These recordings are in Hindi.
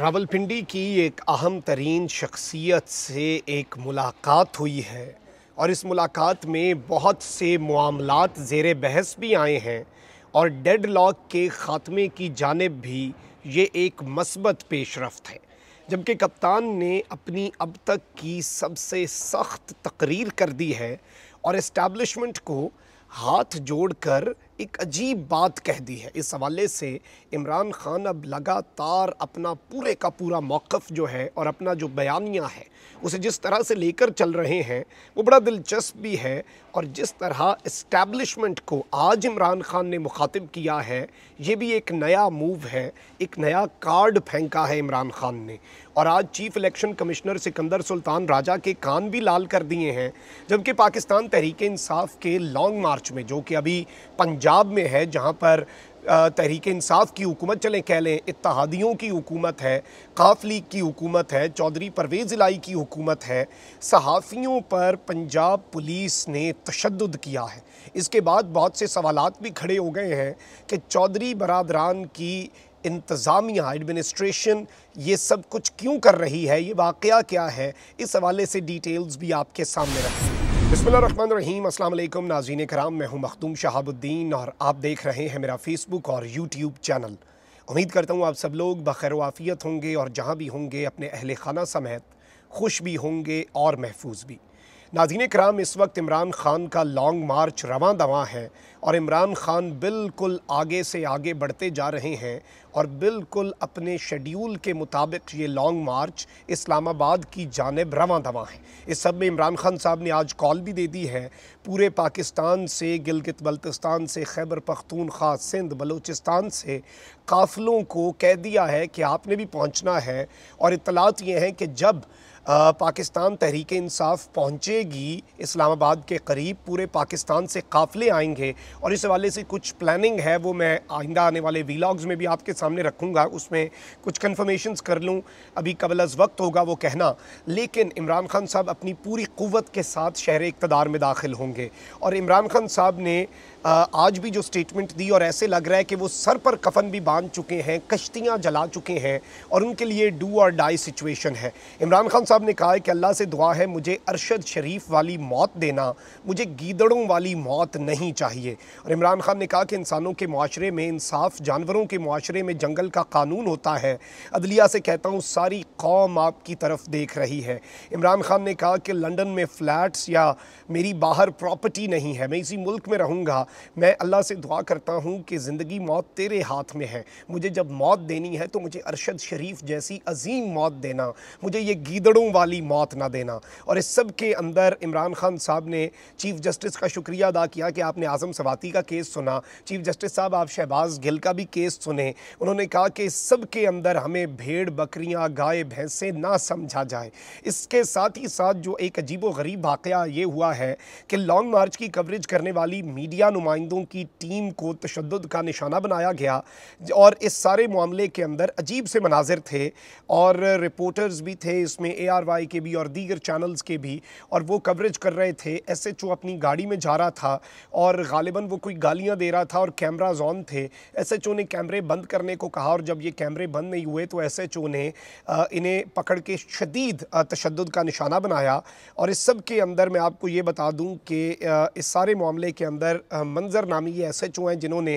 रावलपिंडी की एक अहम तरीन शख्सियत से एक मुलाकात हुई है और इस मुलाकात में बहुत से मामलत ज़ेर बहस भी आए हैं और डेड लॉक के ख़ात्मे की जानब भी ये एक मस्बत पेशरफ है जबकि कप्तान ने अपनी अब तक की सबसे सख्त तकरीर कर दी है और इस्टबलिशमेंट को हाथ जोड़ कर एक अजीब बात कह दी है इस हवाले से इमरान खान अब लगातार अपना पूरे का पूरा मौक़ जो है और अपना जो बयानिया है उसे जिस तरह से लेकर चल रहे हैं वो बड़ा दिलचस्प भी है और जिस तरह इस्टेब्लिशमेंट को आज इमरान खान ने मुखातिब किया है ये भी एक नया मूव है एक नया कार्ड फेंका है इमरान खान ने और आज chief election commissioner Sikandar Sultan Raja के कान भी लाल कर दिए हैं जबकि पाकिस्तान तहरीक इंसाफ के लॉन्ग मार्च में जो कि अभी पंजाब पंजाब में है जहाँ पर तहरीक इंसाफ की हुकूमत चलें कह लें इतहादियों की हुकूमत है काफ लीग की हुकूमत है चौधरी परवेज़ इलाई की हुकूमत है सहाफ़ियों पर पंजाब पुलिस ने तशद किया है इसके बाद बहुत से सवाल भी खड़े हो गए हैं कि चौधरी बरदरान की इंतज़ामिया एडमिनिस्ट्रेशन ये सब कुछ क्यों कर रही है ये वाक़ क्या है इस हवाले से डिटेल्स भी आपके सामने रखेंगे बसमीम अल्लाम नाजीन कराम मैं हूँ मखदूम शहाबुद्दीन और आप देख रहे हैं मेरा फ़ेसबुक और यूट्यूब चैनल उम्मीद करता हूँ आप सब लोग बखैर वाफ़ियत होंगे और जहाँ भी होंगे अपने अहल खाना समेत खुश भी होंगे और महफूज भी नाजीन कराम इस वक्त इमरान ख़ान का लॉन्ग मार्च रवा दवा है और इमरान ख़ान बिल्कुल आगे से आगे बढ़ते जा रहे हैं और बिल्कुल अपने शेड्यूल के मुताबिक ये लॉन्ग मार्च इस्लामाबाद की जानब रवा दवा है इस सब में इमरान खान साहब ने आज कॉल भी दे दी है पूरे पाकिस्तान से गिलगित बल्तिस्तान से खैबर पख्तूनख्वा सिंध बलूचिस्तान से काफ़िलों को कह दिया है कि आपने भी पहुँचना है और इतलात ये हैं कि जब पाकिस्तान तहरीक इंसाफ पहुँचेगी इस्लामाबाद के करीब पूरे पाकिस्तान से काफ़िले आएंगे और इस हवाले से कुछ प्लानिंग है वो मैं आइंदा आने वाले वीलाग्स में भी आपके सामने रखूँगा उसमें कुछ कन्फर्मेशन कर लूँ अभी कबल अज वक्त होगा वो कहना लेकिन इमरान खान साहब अपनी पूरी क़वत के साथ शहर इकतदार में दाखिल होंगे और इमरान खान साहब ने आज भी जो स्टेटमेंट दी और ऐसे लग रहा है कि वो सर पर कफन भी बांध चुके हैं कश्तियाँ जला चुके हैं और उनके लिए डू और डाई सिचुएशन है इमरान खान साहब ने कहा है कि अल्लाह से दुआ है मुझे अरशद शरीफ वाली मौत देना मुझे गीदड़ों वाली मौत नहीं चाहिए और इमरान खान ने कहा कि इंसानों के माशरे में इंसाफ जानवरों के माशरे में जंगल का कानून होता है अदलिया से कहता हूँ सारी कौम आपकी तरफ देख रही है इमरान खान ने कहा कि लंडन में फ्लैट्स या मेरी बाहर प्रॉपर्टी नहीं है मैं इसी मुल्क में रहूँगा मैं अल्लाह से दुआ करता हूँ कि ज़िंदगी मौत तेरे हाथ में है मुझे जब मौत देनी है तो मुझे अरशद शरीफ जैसी अजीम मौत देना मुझे ये गीदड़ों वाली मौत ना देना और इस सब के अंदर इमरान खान साहब ने चीफ़ जस्टिस का शुक्रिया अदा किया कि आपने आज़म सवाती का केस सुना चीफ़ जस्टिस साहब आप शहबाज गिल का भी केस सुने उन्होंने कहा कि इस सब के अंदर हमें भेड़ बकरियाँ गाय भैंसे ना समझा जाए इसके साथ ही साथ जो एक अजीब व गरीब वाक़ ये हुआ है कि लॉन्ग मार्च की कवरेज करने वाली मीडिया नुमाइंदों की टीम को तशद का निशाना बनाया गया और इस सारे मामले के अंदर अजीब से मनाजिर थे और रिपोर्टर्स भी थे इसमें ए आर वाई के भी और दीगर चैनल्स के भी और वो कवरेज कर रहे थे एस एच ओ अपनी गाड़ी में जा रहा था और गालिबा वो कोई गालियाँ दे रहा था और कैमराज ऑन थे एस एच ओ ने कैमरे बंद करने को कहा और जब ये कैमरे बंद नहीं हुए तो एस एच ओ ने इन्हें पकड़ के शदीद तशद का निशाना बनाया और इस सब के अंदर मैं आपको ये बता दूँ कि इस सारे मामले के अंदर मंजर नामी ये एस एच ओ हैं जिन्होंने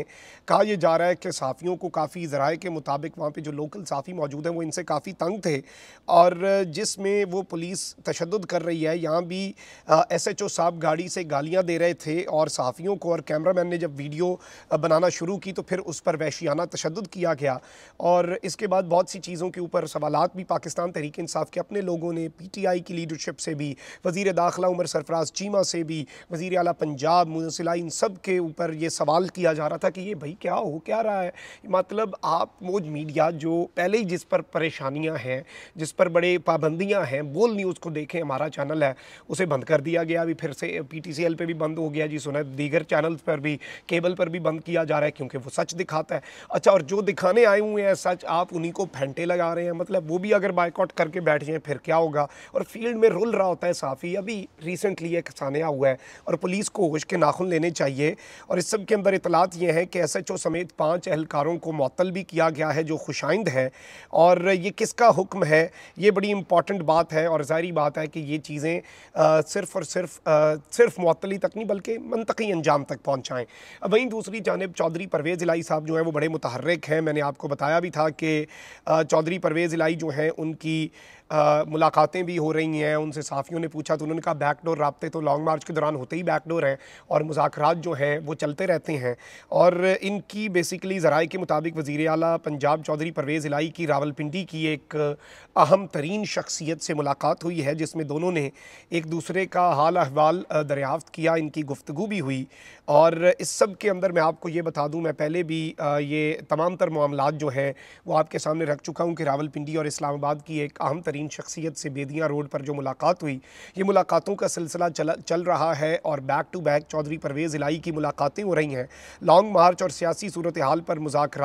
कहा यह जा रहा है कि सहाफ़ियों को काफ़ी ज़राए के मुताबिक वहाँ पर जो लोकल सहाफ़ी मौजूद हैं वो इनसे काफ़ी तंग थे और जिसमें वो पुलिस तशद कर रही है यहाँ भी एस एच ओ साहब गाड़ी से गालियाँ दे रहे थे और सहाफ़ियों को और कैमरा मैन ने जब वीडियो बनाना शुरू की तो फिर उस पर वैशियाना तशद किया गया और इसके बाद बहुत सी चीज़ों के ऊपर सवाल भी पाकिस्तान तहरीक इंसाफ के अपने लोगों ने पी टी आई की लीडरशिप से भी वजीर दाखिला उमर सरफराज चीमा से भी वजीर अला पंजाब मुनसिला इन सब के ऊपर ये सवाल किया जा रहा था कि ये भाई क्या हो क्या रहा है मतलब आप वो मीडिया जो पहले ही जिस पर परेशानियां हैं जिस पर बड़े पाबंदियां हैं बोल न्यूज़ को देखें हमारा चैनल है उसे बंद कर दिया गया अभी फिर से पी टी सी एल पर भी बंद हो गया जी सुना दीगर चैनल पर भी केबल पर भी बंद किया जा रहा है क्योंकि वो सच दिखाता है अच्छा और जो दिखाने आए हुए हैं सच आप उन्हीं को फेंटे लगा रहे हैं मतलब वो भी अगर बाइकआउट करके बैठ जाए फिर क्या होगा और फील्ड में रुल रहा होता है साफ़ी अभी रिसेंटली एक सानिया हुआ है और पुलिस को होश के नाखून लेने चाहिए और इस सब के अंदर इतलात ये हैं कि एस एच ओ समेत पाँच एहलकारों को मअतल भी किया गया है जो खुशाइंद हैं और ये किसका हुक्म है ये बड़ी इंपॉर्टेंट बात है और ज़ाहरी बात है कि ये चीज़ें सिर्फ़ और सिर्फ सिर्फ मअतली तक नहीं बल्कि मनतकी अंजाम तक पहुँचाएँ वहीं दूसरी जानब चौधरी परवेज़ इलाई साहब जो हैं वो बड़े मुतहरक हैं मैंने आपको बताया भी था कि चौधरी परवेज़ इलाई जो हैं उनकी मुलाकातें भी हो रही हैं उनसे साफियों ने पूछा तो उन्होंने कहा बैकडोर रबते तो लॉन्ग मार्च के दौरान होते ही बैकडोर हैं और मुजाकर जो हैं वो चलते रहते हैं और इनकी बेसिकली ज़राए के मुताबिक वज़ी अल पंजाब चौधरी परवेज़ इलाई की रावलपिंडी की एक अहम तरीन शख्सियत से मुलाकात हुई है जिसमें दोनों ने एक दूसरे का हाल अहवाल दरियाफ्त किया इनकी गुफ्तु भी हुई और इस सब के अंदर मैं आपको ये बता दूं मैं पहले भी ये तमाम तर मामला जो हैं वो आपके सामने रख चुका हूं कि रावलपिंडी और इस्लामाबाद की एक अहम तरीन शख्सियत से बेदियाँ रोड पर जो मुलाकात हुई ये मुलाकातों का सिलसिला चल चल रहा है और back to back Chaudhry Pervez Elahi की मुलाकातें हो रही हैं लॉन्ग मार्च और सियासी सूरत हाल पर मुजाकर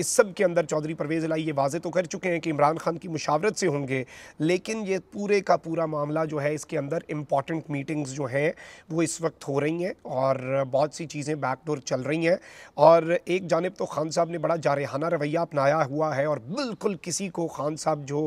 इस सब के अंदर चौधरी परवेज़ इलाई ये वाजे तो कर चुके हैं कि इमरान खान की मुशावरत से होंगे लेकिन ये पूरे का पूरा मामला जो है इसके अंदर इम्पॉटेंट मीटिंग्स जो हैं वो इस वक्त हो रही हैं और बहुत सी चीज़ें बैकडोर चल रही हैं और एक जानब तो खान साहब ने बड़ा जारहाना रवैया अपनाया हुआ है और बिल्कुल किसी को खान साहब जो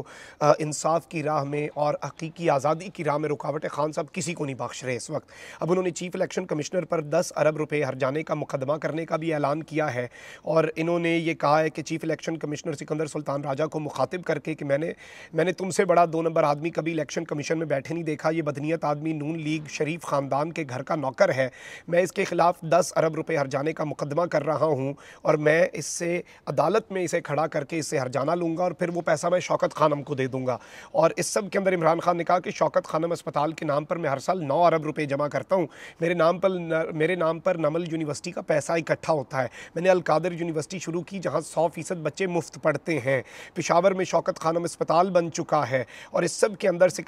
इंसाफ की राह में और हकीकी आज़ादी की राह में रुकावट है खान साहब किसी को नहीं बख्श रहे इस वक्त अब उन्होंने चीफ इलेक्शन कमिश्नर पर दस अरब रुपये हर जाने का मुकदमा करने का भी ऐलान किया है और इन्होंने ये कहा है कि chief election commissioner Sikandar Sultan Raja को मुखातिब करके कि मैंने मैंने तुमसे बड़ा दो नंबर आदमी कभी इलेक्शन कमीशन में बैठे नहीं देखा ये बदनीत आदमी नून लीग शरीफ ख़ानदान के घर का नौकर है मैं इसके ख़िलाफ़ दस अरब रुपये जाने का मुकदमा कर रहा हूँ और मैं इससे अदालत में इसे खड़ा करके इसे हरजाना लूँगा और फिर वो पैसा मैं शौकत खानम को दे दूँगा और इस सब के अंदर इमरान खान ने कहा कि शौकत खानम अस्पताल के नाम पर मैं हर साल नौ अरब रुपये जमा करता हूँ मेरे नाम पर न, मेरे नाम पर नमल यूनिवर्सिटी का पैसा इकट्ठा होता है मैंने अलकादर यूनिवर्सिटी शुरू की जहाँ सौ फ़ीसद बच्चे मुफ्त पढ़ते हैं पिशावर में शौकत खानम अस्पताल बन चुका है और इस सब के अंदर से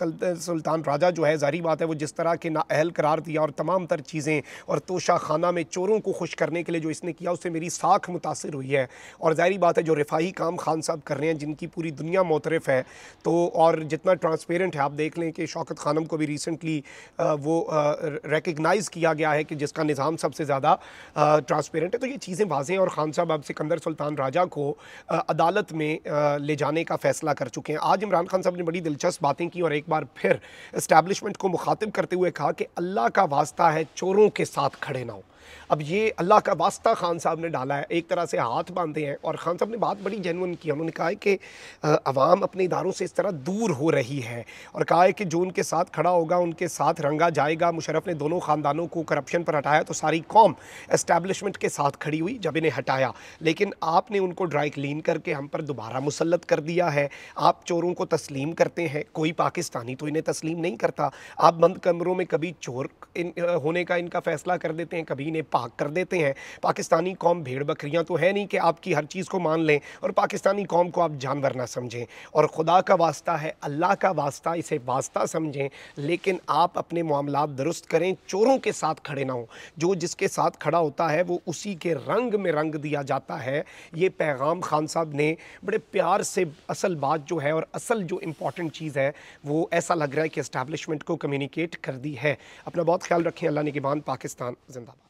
सुल्तान राजा जो है जारी बात है वो जिस तरह के ना अहल करार दिया और तमाम तर चीज़ें और तोशा खाना में चोरों को खुश करने के लिए जो इसने किया उससे मेरी साख मुतासर हुई है और ज़ाहरी बात है जो रिफाही काम खान साहब कर रहे हैं जिनकी पूरी दुनिया मोतरफ है तो और जितना ट्रांसपेरेंट है आप देख लें कि शौकत खानम को भी रिसेंटली वो रिकगनाइज़ किया गया है कि जिसका निज़ाम सबसे ज़्यादा ट्रांसपेरेंट है तो ये चीज़ें वाजें और खान साहब अब सिकंदर सुल्तान राजा को अदालत में ले जाने का फ़ैसला कर चुके हैं आज इमरान खान साहब ने बड़ी दिलचस्प बातें की और एक बार फिर इस्टेबलिशमेंट को मुखातिब करते हुए कहा कि अल्लाह का वास्ता है चोरों के साथ 彼の अब ये अल्लाह का वास्ता खान साहब ने डाला है एक तरह से हाथ बांधे हैं और खान साहब ने बात बड़ी जेनवन की उन्होंने कहा है कि आवाम अपने इदारों से इस तरह दूर हो रही है और कहा है कि जो उनके साथ खड़ा होगा उनके साथ रंगा जाएगा मुशरफ ने दोनों ख़ानदानों को करप्शन पर हटाया तो सारी कौम इस्टेबलिशमेंट के साथ खड़ी हुई जब इन्हें हटाया लेकिन आपने उनको ड्राई क्लीन करके हम पर दोबारा मुसलत कर दिया है आप चोरों को तस्लीम करते हैं कोई पाकिस्तानी तो इन्हें तस्लीम नहीं करता आप बंद कमरों में कभी चोर होने का इनका फ़ैसला कर देते हैं कभी इन्हें पाक कर देते हैं पाकिस्तानी कौम भेड़ बकरियाँ तो है नहीं कि आपकी हर चीज़ को मान लें और पाकिस्तानी कौम को आप जानवर ना समझें और ख़ुदा का वास्ता है अल्लाह का वास्ता इसे वास्ता समझें लेकिन आप अपने मामला दुरुस्त करें चोरों के साथ खड़े ना हों जो जिसके साथ खड़ा होता है वो उसी के रंग में रंग दिया जाता है ये पैगाम खान साहब ने बड़े प्यार से असल बात जो है और असल जो इम्पॉर्टेंट चीज़ है वो ऐसा लग रहा है कि इस्टेब्लिशमेंट को कम्युनिकेट कर दी है अपना बहुत ख्याल रखें अल्लाह निगबान पाकिस्तान जिंदाबाद